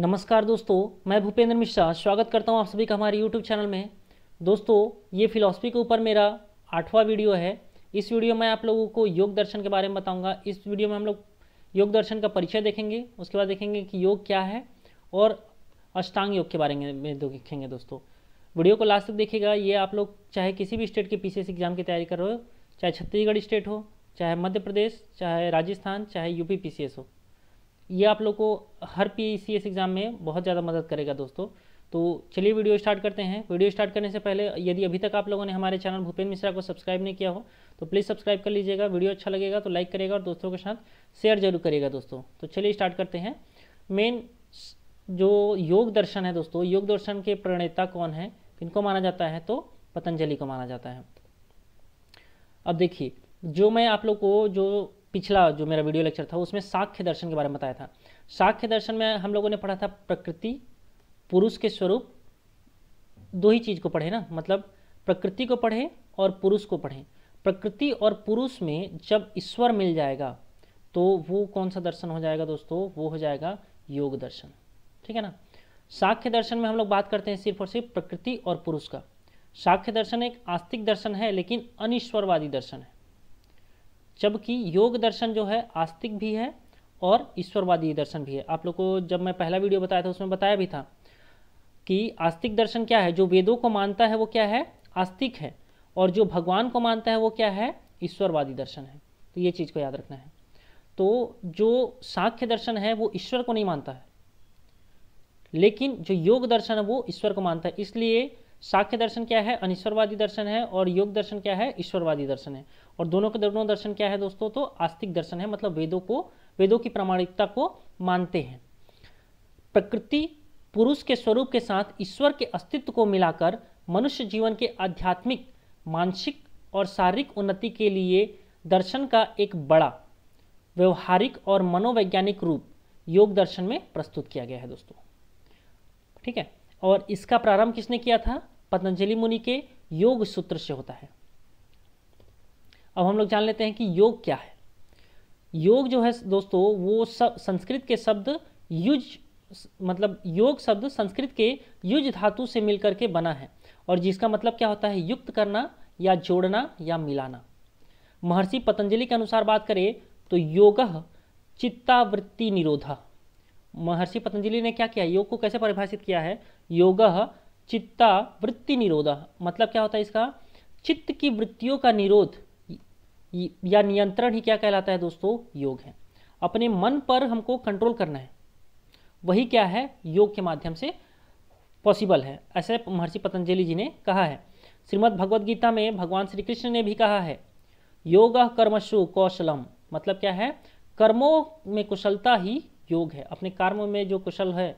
नमस्कार दोस्तों मैं भूपेंद्र मिश्रा स्वागत करता हूँ आप सभी का हमारे YouTube चैनल में दोस्तों ये फिलॉसफी के ऊपर मेरा आठवां वीडियो है इस वीडियो में आप लोगों को योग दर्शन के बारे में बताऊंगा इस वीडियो में हम लोग योग दर्शन का परिचय देखेंगे उसके बाद देखेंगे कि योग क्या है और अष्टांग योग के बारे में देखेंगे दोस्तों वीडियो को लास्ट तक देखेगा ये आप लोग चाहे किसी भी स्टेट के पी एग्ज़ाम की तैयारी कर रहे हो चाहे छत्तीसगढ़ स्टेट हो चाहे मध्य प्रदेश चाहे राजस्थान चाहे यूपी पी हो ये आप लोग को हर पी एग्ज़ाम e में बहुत ज़्यादा मदद करेगा दोस्तों तो चलिए वीडियो स्टार्ट करते हैं वीडियो स्टार्ट करने से पहले यदि अभी तक आप लोगों ने हमारे चैनल भूपेन्द्र मिश्रा को सब्सक्राइब नहीं किया हो तो प्लीज़ सब्सक्राइब कर लीजिएगा वीडियो अच्छा लगेगा तो लाइक करेगा और दोस्तों के साथ शेयर जरूर करेगा दोस्तों तो चलिए स्टार्ट करते हैं मेन जो योग दर्शन है दोस्तों योग दर्शन के प्रणेता कौन है किनको माना जाता है तो पतंजलि को माना जाता है अब देखिए जो मैं आप लोग को जो पिछला जो मेरा वीडियो लेक्चर था उसमें साख्य दर्शन के बारे में बताया था साख्य दर्शन में हम लोगों ने पढ़ा था प्रकृति पुरुष के स्वरूप दो ही चीज़ को पढ़े ना मतलब प्रकृति को पढ़े और पुरुष को पढ़ें प्रकृति और पुरुष में जब ईश्वर मिल जाएगा तो वो कौन सा दर्शन हो जाएगा दोस्तों वो हो जाएगा योग दर्शन ठीक है ना साख्य दर्शन में हम लोग बात करते हैं सिर्फ और सिर्फ प्रकृति और पुरुष का साख्य दर्शन एक आस्तिक दर्शन है लेकिन अनिश्वरवादी दर्शन है जबकि योग दर्शन जो है आस्तिक भी है और ईश्वरवादी दर्शन भी है आप लोग को जब मैं पहला वीडियो बताया था उसमें बताया भी था कि आस्तिक दर्शन क्या है जो वेदों को मानता है वो क्या है आस्तिक है और जो भगवान को मानता है वो क्या है ईश्वरवादी दर्शन है तो ये चीज़ को याद रखना है तो जो सांख्य दर्शन है वो ईश्वर को नहीं मानता है लेकिन जो योग दर्शन है वो ईश्वर को मानता है इसलिए साख्य दर्शन क्या है अनिश्वरवादी दर्शन है और योग दर्शन क्या है ईश्वरवादी दर्शन है और दोनों के दोनों दर्शन क्या है दोस्तों तो आस्तिक दर्शन है मतलब वेदों को वेदों की प्रामाणिकता को मानते हैं प्रकृति पुरुष के स्वरूप के साथ ईश्वर के अस्तित्व को मिलाकर मनुष्य जीवन के आध्यात्मिक मानसिक और शारीरिक उन्नति के लिए दर्शन का एक बड़ा व्यवहारिक और मनोवैज्ञानिक रूप योग दर्शन में प्रस्तुत किया गया है दोस्तों ठीक है और इसका प्रारंभ किसने किया था पतंजलि मुनि के योग सूत्र से होता है अब हम लोग जान लेते हैं कि योग क्या है योग जो है दोस्तों वो सब संस्कृत के शब्द युज मतलब योग शब्द संस्कृत के युज धातु से मिलकर के बना है और जिसका मतलब क्या होता है युक्त करना या जोड़ना या मिलाना महर्षि पतंजलि के अनुसार बात करें तो योग चित्तावृत्ति निरोधा महर्षि पतंजलि ने क्या किया योग को कैसे परिभाषित किया है योग चित्ता वृत्ति निरोध मतलब क्या होता है इसका चित्त की वृत्तियों का निरोध या नियंत्रण ही क्या कहलाता है दोस्तों योग है अपने मन पर हमको कंट्रोल करना है वही क्या है योग के माध्यम से पॉसिबल है ऐसे महर्षि पतंजलि जी ने कहा है श्रीमद् भगवद गीता में भगवान श्री कृष्ण ने भी कहा है योग कर्मशु कौशलम मतलब क्या है कर्मों में कुशलता ही योग है अपने कर्म में जो कुशल है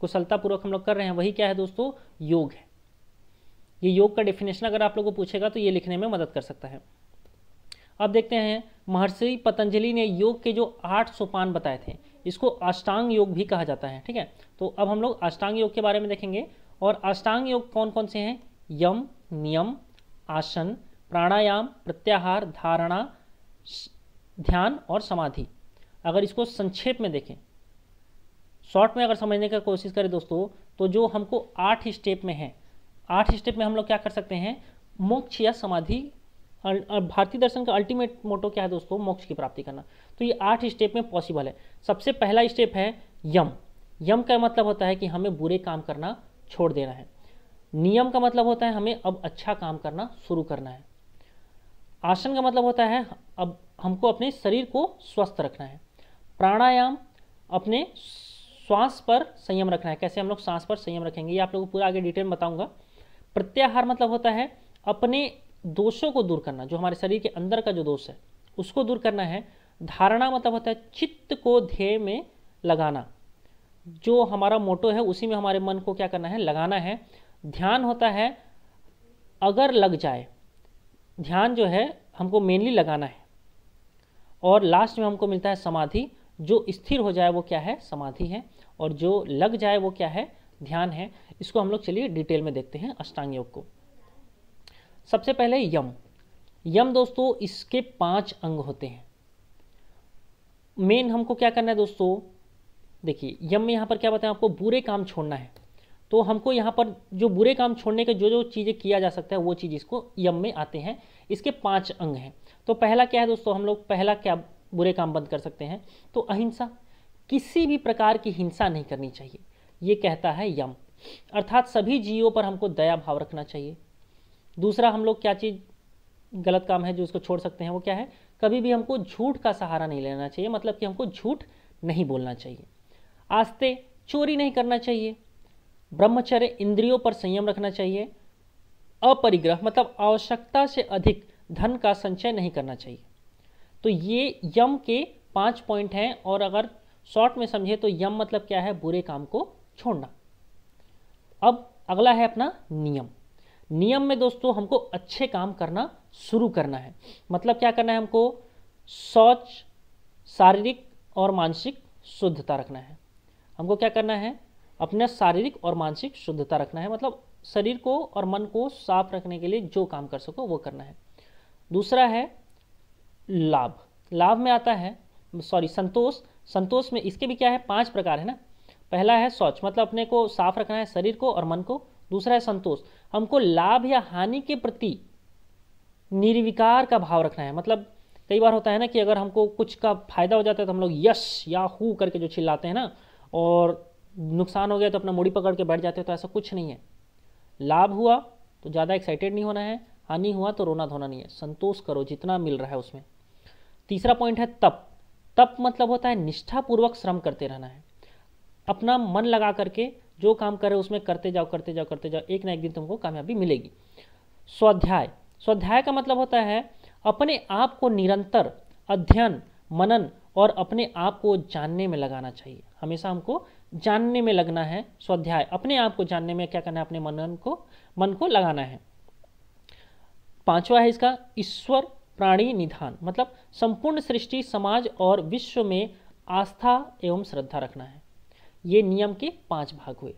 कुशलतापूर्वक हम लोग कर रहे हैं वही क्या है दोस्तों योग है ये योग का डेफिनेशन अगर आप लोगों को पूछेगा तो ये लिखने में मदद कर सकता है अब देखते हैं महर्षि पतंजलि ने योग के जो आठ सोपान बताए थे इसको अष्टांग योग भी कहा जाता है ठीक है तो अब हम लोग अष्टांग योग के बारे में देखेंगे और अष्टांग योग कौन कौन से हैं यम नियम आसन प्राणायाम प्रत्याहार धारणा ध्यान और समाधि अगर इसको संक्षेप में देखें शॉर्ट में अगर समझने का कोशिश करें दोस्तों तो जो हमको आठ स्टेप में है आठ स्टेप में हम लोग क्या कर सकते हैं मोक्ष या समाधि भारतीय दर्शन का अल्टीमेट मोटो क्या है दोस्तों मोक्ष की प्राप्ति करना तो ये आठ स्टेप में पॉसिबल है सबसे पहला स्टेप है यम यम का मतलब होता है कि हमें बुरे काम करना छोड़ देना है नियम का मतलब होता है हमें अब अच्छा काम करना शुरू करना है आसन का मतलब होता है अब हमको अपने शरीर को स्वस्थ रखना है प्राणायाम अपने श्वास पर संयम रखना है कैसे हम लोग सांस पर संयम रखेंगे ये आप लोगों को पूरा आगे डिटेल बताऊंगा प्रत्याहार मतलब होता है अपने दोषों को दूर करना जो हमारे शरीर के अंदर का जो दोष है उसको दूर करना है धारणा मतलब होता है चित्त को ध्येय में लगाना जो हमारा मोटो है उसी में हमारे मन को क्या करना है लगाना है ध्यान होता है अगर लग जाए ध्यान जो है हमको मेनली लगाना है और लास्ट में हमको मिलता है समाधि जो स्थिर हो जाए वो क्या है समाधि है और जो लग जाए वो क्या है ध्यान है इसको हम लोग चलिए डिटेल में देखते हैं अष्टांग योग को सबसे पहले यम यम दोस्तों इसके पांच अंग होते हैं मेन हमको क्या करना है दोस्तों देखिए यम में यहाँ पर क्या बताएं आपको बुरे काम छोड़ना है तो हमको यहाँ पर जो बुरे काम छोड़ने के जो जो चीज़ें किया जा सकता है वो चीज़ इसको यम में आते हैं इसके पांच अंग हैं तो पहला क्या है दोस्तों हम लोग पहला क्या बुरे काम बंद कर सकते हैं तो अहिंसा किसी भी प्रकार की हिंसा नहीं करनी चाहिए ये कहता है यम अर्थात सभी जीवों पर हमको दया भाव रखना चाहिए दूसरा हम लोग क्या चीज़ गलत काम है जो इसको छोड़ सकते हैं वो क्या है कभी भी हमको झूठ का सहारा नहीं लेना चाहिए मतलब कि हमको झूठ नहीं बोलना चाहिए आस्ते चोरी नहीं करना चाहिए ब्रह्मचर्य इंद्रियों पर संयम रखना चाहिए अपरिग्रह मतलब आवश्यकता से अधिक धन का संचय नहीं करना चाहिए तो ये यम के पांच पॉइंट हैं और अगर शॉर्ट में समझे तो यम मतलब क्या है बुरे काम को छोड़ना अब अगला है अपना नियम नियम में दोस्तों हमको अच्छे काम करना शुरू करना है मतलब क्या करना है हमको शौच शारीरिक और मानसिक शुद्धता रखना है हमको क्या करना है अपना शारीरिक और मानसिक शुद्धता रखना है मतलब शरीर को और मन को साफ रखने के लिए जो काम कर सको वो करना है दूसरा है लाभ लाभ में आता है सॉरी संतोष संतोष में इसके भी क्या है पांच प्रकार है ना पहला है शौच मतलब अपने को साफ रखना है शरीर को और मन को दूसरा है संतोष हमको लाभ या हानि के प्रति निर्विकार का भाव रखना है मतलब कई बार होता है ना कि अगर हमको कुछ का फायदा हो जाता है तो हम लोग यश या हु करके जो चिल्लाते हैं ना और नुकसान हो गया तो अपना मुड़ी पकड़ के बैठ जाते हैं तो ऐसा कुछ नहीं है लाभ हुआ तो ज़्यादा एक्साइटेड नहीं होना है हानि हुआ तो रोना धोना नहीं है संतोष करो जितना मिल रहा है उसमें तीसरा पॉइंट है तप तप मतलब होता है निष्ठापूर्वक श्रम करते रहना है अपना मन लगा करके जो काम रहे उसमें करते जाओ करते जाओ करते जाओ एक ना एक दिन तुमको कामयाबी मिलेगी स्वाध्याय स्वाध्याय का मतलब होता है अपने आप को निरंतर अध्ययन मनन और अपने आप को जानने में लगाना चाहिए हमेशा हमको जानने में लगना है स्वाध्याय अपने आप को जानने में क्या करना है अपने मनन को मन को लगाना है पांचवा है इसका ईश्वर प्राणी निधान मतलब संपूर्ण सृष्टि समाज और विश्व में आस्था एवं श्रद्धा रखना है ये नियम के पांच भाग हुए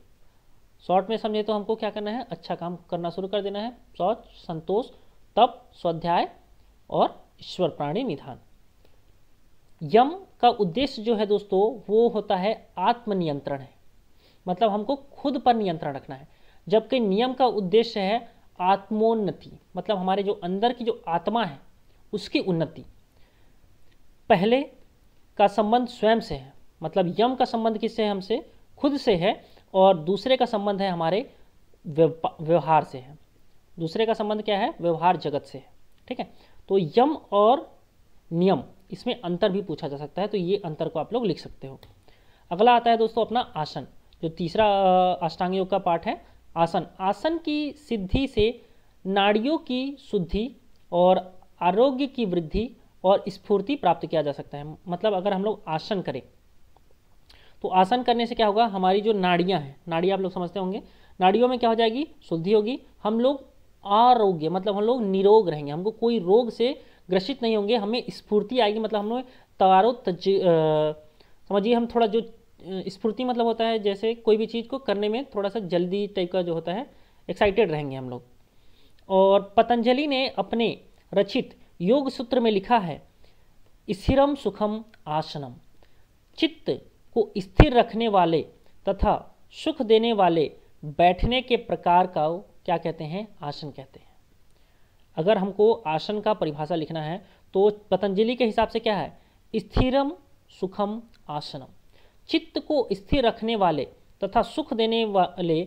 शॉर्ट में समझे तो हमको क्या करना है अच्छा काम करना शुरू कर देना है शौच संतोष तप स्वाध्याय और ईश्वर प्राणी निधान यम का उद्देश्य जो है दोस्तों वो होता है आत्मनियंत्रण है मतलब हमको खुद पर नियंत्रण रखना है जबकि नियम का उद्देश्य है आत्मोन्नति मतलब हमारे जो अंदर की जो आत्मा है उसकी उन्नति पहले का संबंध स्वयं से है मतलब यम का संबंध किससे है हमसे खुद से है और दूसरे का संबंध है हमारे व्यवहार से है दूसरे का संबंध क्या है व्यवहार जगत से है ठीक है तो यम और नियम इसमें अंतर भी पूछा जा सकता है तो ये अंतर को आप लोग लिख सकते हो अगला आता है दोस्तों अपना आसन जो तीसरा अष्टांग योग का पाठ है आसन आसन की सिद्धि से नाड़ियों की शुद्धि और आरोग्य की वृद्धि और स्फूर्ति प्राप्त किया जा सकता है मतलब अगर हम लोग आसन करें तो आसन करने से क्या होगा हमारी जो नाड़ियाँ हैं नाड़ियाँ आप लोग समझते होंगे नाड़ियों में क्या हो जाएगी शुद्धि होगी हम लोग आरोग्य मतलब हम लोग निरोग रहेंगे हमको कोई रोग से ग्रसित नहीं होंगे हमें स्फूर्ति आएगी मतलब हम लोग तवारो तज समझिए हम थोड़ा जो स्फूर्ति मतलब होता है जैसे कोई भी चीज़ को करने में थोड़ा सा जल्दी टाइप का जो होता है एक्साइटेड रहेंगे हम लोग और पतंजलि ने अपने रचित योग सूत्र में लिखा है स्थिरम सुखम आसनम चित्त को स्थिर रखने वाले तथा सुख देने वाले बैठने के प्रकार का क्या कहते हैं आसन कहते हैं अगर हमको आसन का परिभाषा लिखना है तो पतंजलि के हिसाब से क्या है स्थिरम सुखम आसनम चित्त को स्थिर रखने वाले तथा सुख देने वाले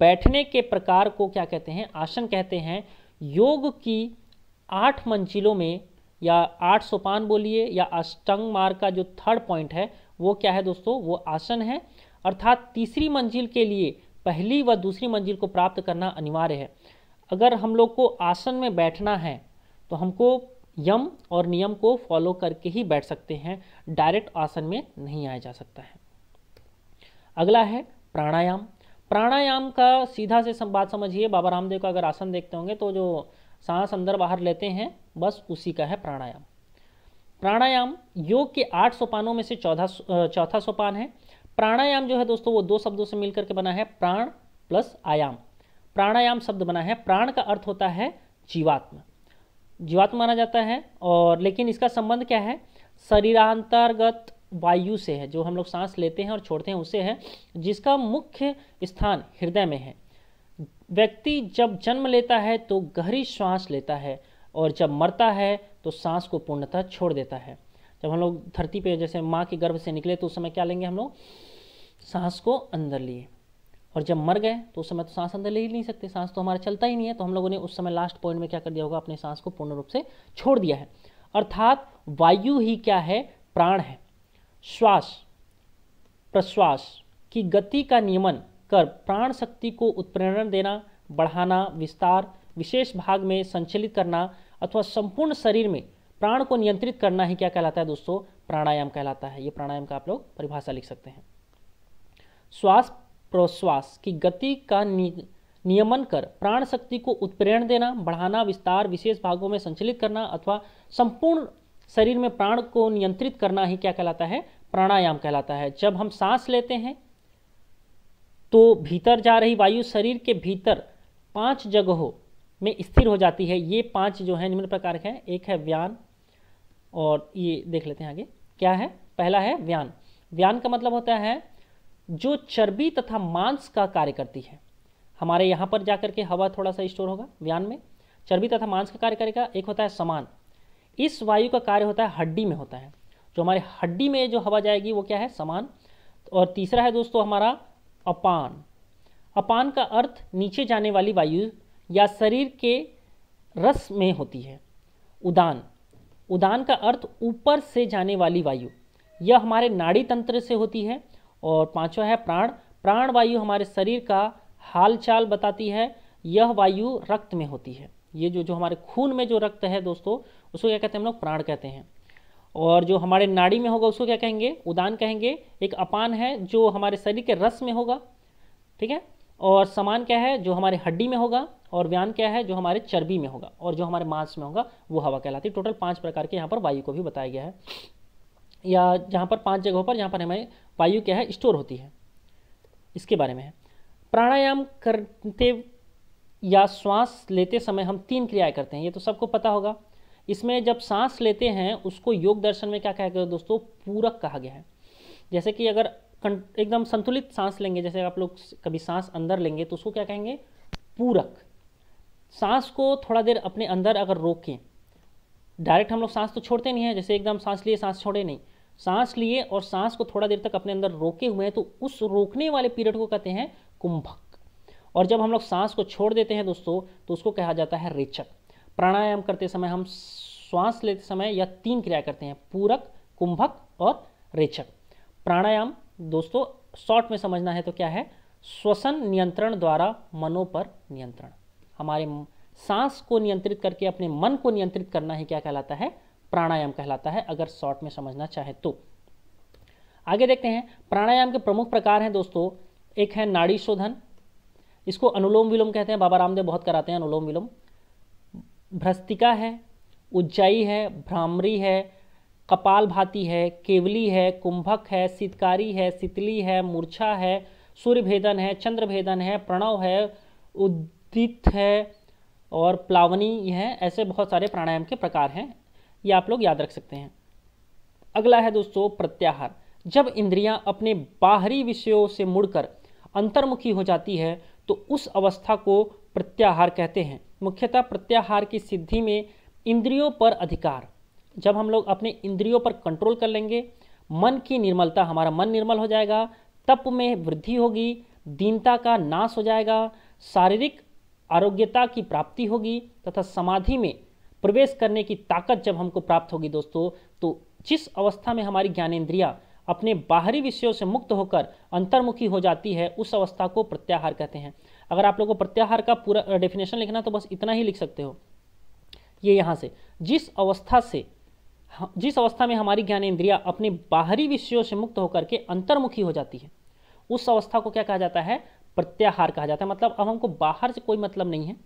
बैठने के प्रकार को क्या कहते हैं आसन कहते हैं योग की आठ मंजिलों में या आठ सोपान बोलिए या अष्टंग मार्ग का जो थर्ड पॉइंट है वो क्या है दोस्तों वो आसन है अर्थात तीसरी मंजिल के लिए पहली व दूसरी मंजिल को प्राप्त करना अनिवार्य है अगर हम लोग को आसन में बैठना है तो हमको यम और नियम को फॉलो करके ही बैठ सकते हैं डायरेक्ट आसन में नहीं आया जा सकता है अगला है प्राणायाम प्राणायाम का सीधा से संवाद समझिए बाबा रामदेव का अगर आसन देखते होंगे तो जो सांस अंदर बाहर लेते हैं बस उसी का है प्राणायाम प्राणायाम योग के आठ सोपानों में से चौदह चौथा सोपान है प्राणायाम जो है दोस्तों वो दो शब्दों से मिलकर के बना है प्राण प्लस आयाम प्राणायाम शब्द बना है प्राण का अर्थ होता है जीवात्मा जीवात्मा माना जाता है और लेकिन इसका संबंध क्या है शरीरांतर्गत वायु से है जो हम लोग सांस लेते हैं और छोड़ते हैं उसे है जिसका मुख्य स्थान हृदय में है व्यक्ति जब जन्म लेता है तो गहरी श्वास लेता है और जब मरता है तो सांस को पूर्णतः छोड़ देता है जब हम लोग धरती पे जैसे माँ के गर्भ से निकले तो उस समय क्या लेंगे हम लोग सांस को अंदर लिए और जब मर गए तो उस समय तो सांस अंदर ले ही नहीं सकते सांस तो हमारा चलता ही नहीं है तो हम लोगों ने उस समय लास्ट पॉइंट में क्या कर दिया होगा अपने सांस को पूर्ण रूप से छोड़ दिया है अर्थात वायु ही क्या है प्राण है श्वास प्रश्वास की गति का नियमन कर प्राण शक्ति को उत्प्रेरण देना बढ़ाना विस्तार विशेष भाग में संचलित करना अथवा संपूर्ण शरीर में प्राण को नियंत्रित करना ही क्या कहलाता है दोस्तों प्राणायाम कहलाता है ये प्राणायाम का आप लोग परिभाषा लिख सकते हैं श्वास प्रश्वास की गति का नि, नियमन कर प्राण शक्ति को उत्प्रेरण देना बढ़ाना विस्तार विशेष भागों में संचलित करना अथवा संपूर्ण शरीर में प्राण को नियंत्रित करना ही क्या कहलाता है प्राणायाम कहलाता है जब हम सांस लेते हैं तो भीतर जा रही वायु शरीर के भीतर पांच जगहों में स्थिर हो जाती है ये पांच जो है निम्न प्रकार के हैं एक है व्यान और ये देख लेते हैं आगे क्या है पहला है व्यान व्यान का मतलब होता है जो चर्बी तथा मांस का कार्य करती है हमारे यहाँ पर जाकर के हवा थोड़ा सा स्टोर होगा व्यान में चर्बी तथा मांस का कार्य करेगा एक होता है समान इस वायु का कार्य होता है हड्डी में होता है जो हमारे हड्डी में जो हवा जाएगी वो क्या है समान और तीसरा है दोस्तों हमारा अपान अपान का अर्थ नीचे जाने वाली वायु या शरीर के रस में होती है उदान उदान का अर्थ ऊपर से जाने वाली वायु यह हमारे नाड़ी तंत्र से होती है और पांचवा है प्राण प्राण वायु हमारे शरीर का हालचाल बताती है यह वायु रक्त में होती है ये जो जो हमारे खून में जो रक्त है दोस्तों उसको क्या कहते हैं हम लोग प्राण कहते हैं और जो हमारे नाड़ी में होगा उसको क्या कहेंगे उदान कहेंगे एक अपान है जो हमारे शरीर के रस में होगा ठीक है और समान क्या है जो हमारे हड्डी में होगा और व्यान क्या है जो हमारे चर्बी में होगा और जो हमारे मांस में होगा वो हवा कहलाती है टोटल पाँच प्रकार के यहाँ पर वायु को भी बताया गया है या जहाँ पर पाँच जगहों पर जहाँ पर हमें वायु क्या है स्टोर होती है इसके बारे में है प्राणायाम करते या श्वास लेते समय हम तीन क्रियाएँ करते हैं ये तो सबको पता होगा इसमें जब सांस लेते हैं उसको योग दर्शन में क्या कहा गया दोस्तों पूरक कहा गया है जैसे कि अगर एकदम संतुलित सांस लेंगे जैसे आप लोग कभी सांस अंदर लेंगे तो उसको क्या कहेंगे पूरक सांस को थोड़ा देर अपने अंदर अगर रोकें डायरेक्ट हम लोग सांस तो छोड़ते नहीं हैं जैसे एकदम सांस लिए सांस छोड़े नहीं सांस लिए और सांस को थोड़ा देर तक अपने अंदर रोके हुए हैं तो उस रोकने वाले पीरियड को कहते हैं कुंभक और जब हम लोग सांस को छोड़ देते हैं दोस्तों तो उसको कहा जाता है रेचक प्राणायाम करते समय हम श्वास लेते समय यह तीन क्रिया करते हैं पूरक कुंभक और रेचक प्राणायाम दोस्तों शॉर्ट में समझना है तो क्या है श्वसन नियंत्रण द्वारा मनो पर नियंत्रण हमारे सांस को नियंत्रित करके अपने मन को नियंत्रित करना ही क्या कहलाता है प्राणायाम कहलाता है अगर शॉर्ट में समझना चाहे तो आगे देखते हैं प्राणायाम के प्रमुख प्रकार हैं दोस्तों एक है नाड़ी शोधन इसको अनुलोम विलोम कहते हैं बाबा रामदेव बहुत कराते हैं अनुलोम विलोम भ्रस्तिका है उज्जयी है भ्रामरी है कपाल भाती है केवली है कुंभक है सितकारी है सितली है मूर्छा है सूर्य भेदन है चंद्रभेदन है प्रणव है उद्दित है और प्लावनी है ऐसे बहुत सारे प्राणायाम के प्रकार हैं ये आप लोग याद रख सकते हैं अगला है दोस्तों प्रत्याहार जब इंद्रियां अपने बाहरी विषयों से मुड़कर अंतर्मुखी हो जाती है तो उस अवस्था को प्रत्याहार कहते हैं मुख्यतः प्रत्याहार की सिद्धि में इंद्रियों पर अधिकार जब हम लोग अपने इंद्रियों पर कंट्रोल कर लेंगे मन की निर्मलता हमारा मन निर्मल हो जाएगा तप में वृद्धि होगी दीनता का नाश हो जाएगा शारीरिक आरोग्यता की प्राप्ति होगी तथा समाधि में प्रवेश करने की ताकत जब हमको प्राप्त होगी दोस्तों तो जिस अवस्था में हमारी ज्ञानेन्द्रिया अपने बाहरी विषयों से मुक्त होकर अंतर्मुखी हो जाती है उस अवस्था को प्रत्याहार कहते हैं अगर आप लोगों को प्रत्याहार का पूरा डेफिनेशन लिखना तो बस इतना ही लिख सकते हो ये यहाँ से जिस अवस्था से जिस अवस्था में हमारी ज्ञान इंद्रिया अपने बाहरी विषयों से मुक्त होकर के अंतर्मुखी हो जाती है उस अवस्था को क्या कहा जाता है प्रत्याहार कहा जाता है मतलब अब हमको बाहर से कोई मतलब नहीं है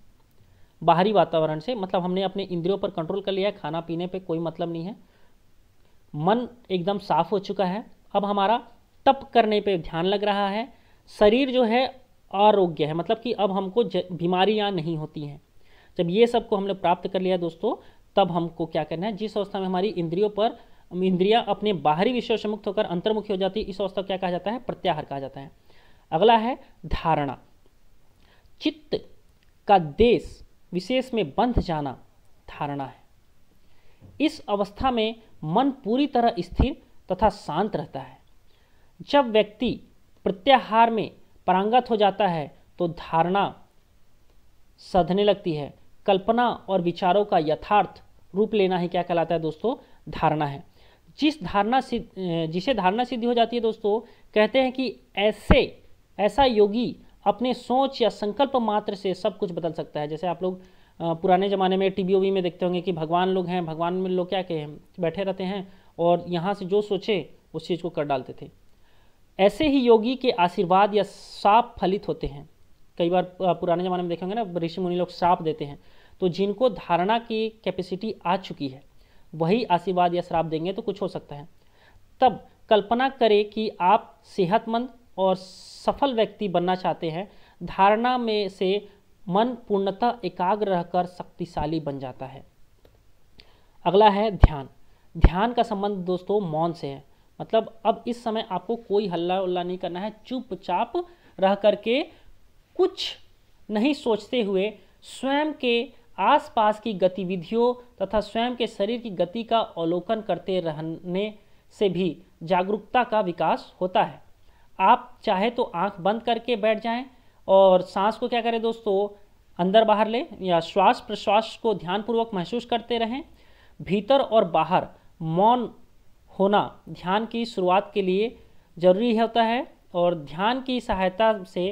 बाहरी वातावरण से मतलब हमने अपने इंद्रियों पर कंट्रोल कर लिया है खाना पीने पे कोई मतलब नहीं है मन एकदम साफ हो चुका है अब हमारा तप करने पे ध्यान लग रहा है शरीर जो है आरोग्य है मतलब कि अब हमको बीमारियाँ नहीं होती हैं जब ये सब को हमने प्राप्त कर लिया दोस्तों तब हमको क्या करना है जिस अवस्था में हमारी इंद्रियों पर इंद्रियां अपने बाहरी विषयों से मुक्त होकर अंतर्मुखी हो जाती है इस अवस्था को क्या कहा जाता है प्रत्याहार कहा जाता है अगला है धारणा चित्त का देश विशेष में बंध जाना धारणा है इस अवस्था में मन पूरी तरह स्थिर तथा शांत रहता है जब व्यक्ति प्रत्याहार में परांगत हो जाता है तो धारणा सधने लगती है कल्पना और विचारों का यथार्थ रूप लेना ही क्या कहलाता है दोस्तों धारणा है जिस धारणा सिद्ध जिसे धारणा सिद्धि हो जाती है दोस्तों कहते हैं कि ऐसे ऐसा योगी अपने सोच या संकल्प मात्र से सब कुछ बदल सकता है जैसे आप लोग पुराने ज़माने में टी वी में देखते होंगे कि भगवान लोग हैं भगवान में लोग क्या कहें बैठे रहते हैं और यहाँ से जो सोचे उस चीज़ को कर डालते थे ऐसे ही योगी के आशीर्वाद या साप फलित होते हैं कई बार पुराने ज़माने में देखेंगे ना ऋषि मुनि लोग साप देते हैं तो जिनको धारणा की कैपेसिटी आ चुकी है वही आशीर्वाद या श्राप देंगे तो कुछ हो सकता है तब कल्पना करें कि आप सेहतमंद और सफल व्यक्ति बनना चाहते हैं धारणा में से मन पूर्णतः एकाग्र रहकर शक्तिशाली बन जाता है अगला है ध्यान ध्यान का संबंध दोस्तों मौन से है मतलब अब इस समय आपको कोई हल्ला उल्ला नहीं करना है चुपचाप रह करके कुछ नहीं सोचते हुए स्वयं के आसपास की गतिविधियों तथा स्वयं के शरीर की गति का अवलोकन करते रहने से भी जागरूकता का विकास होता है आप चाहे तो आंख बंद करके बैठ जाएं और सांस को क्या करें दोस्तों अंदर बाहर लें या श्वास प्रश्वास को ध्यानपूर्वक महसूस करते रहें भीतर और बाहर मौन होना ध्यान की शुरुआत के लिए जरूरी होता है और ध्यान की सहायता से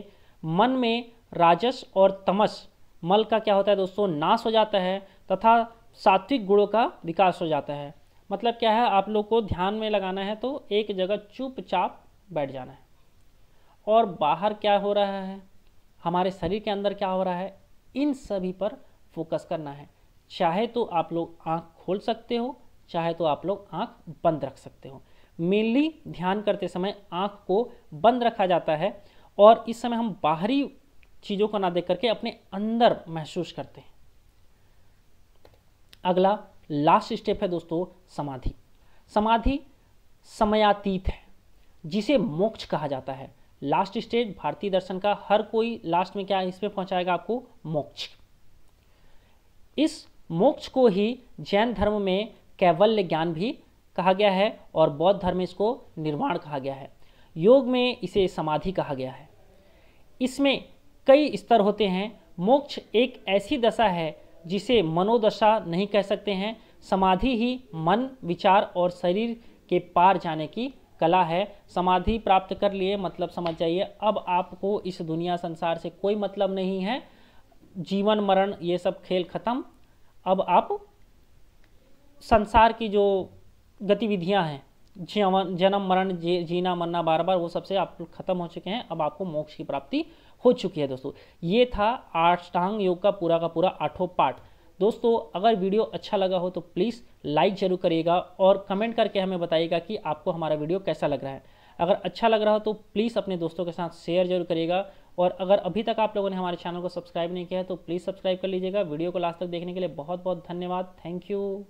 मन में राजस और तमस मल का क्या होता है दोस्तों नाश हो जाता है तथा सात्विक गुणों का विकास हो जाता है मतलब क्या है आप लोग को ध्यान में लगाना है तो एक जगह चुपचाप बैठ जाना है और बाहर क्या हो रहा है हमारे शरीर के अंदर क्या हो रहा है इन सभी पर फोकस करना है चाहे तो आप लोग आँख खोल सकते हो चाहे तो आप लोग आँख बंद रख सकते हो मेनली ध्यान करते समय आँख को बंद रखा जाता है और इस समय हम बाहरी चीज़ों को ना देख करके अपने अंदर महसूस करते हैं अगला लास्ट स्टेप है दोस्तों समाधि समाधि समयातीत है जिसे मोक्ष कहा जाता है लास्ट स्टेज भारतीय दर्शन का हर कोई लास्ट में क्या इसमें पहुंचाएगा आपको मोक्ष इस मोक्ष को ही जैन धर्म में कैवल्य ज्ञान भी कहा गया है और बौद्ध धर्म में इसको निर्वाण कहा गया है योग में इसे समाधि कहा गया है इसमें कई स्तर होते हैं मोक्ष एक ऐसी दशा है जिसे मनोदशा नहीं कह सकते हैं समाधि ही मन विचार और शरीर के पार जाने की कला है समाधि प्राप्त कर लिए मतलब समझ जाइए अब आपको इस दुनिया संसार से कोई मतलब नहीं है जीवन मरण ये सब खेल खत्म अब आप संसार की जो गतिविधियां हैं जीवन जन्म मरण जी, जीना मरना बार बार वो सबसे आप खत्म हो चुके हैं अब आपको मोक्ष की प्राप्ति हो चुकी है दोस्तों ये था आष्टांग योग का पूरा का पूरा आठों पार्ट दोस्तों अगर वीडियो अच्छा लगा हो तो प्लीज़ लाइक जरूर करिएगा और कमेंट करके हमें बताइएगा कि आपको हमारा वीडियो कैसा लग रहा है अगर अच्छा लग रहा हो तो प्लीज़ अपने दोस्तों के साथ शेयर जरूर करिएगा और अगर अभी तक आप लोगों ने हमारे चैनल को सब्सक्राइब नहीं किया है तो प्लीज़ सब्सक्राइब कर लीजिएगा वीडियो को लास्ट तक देखने के लिए बहुत बहुत धन्यवाद थैंक यू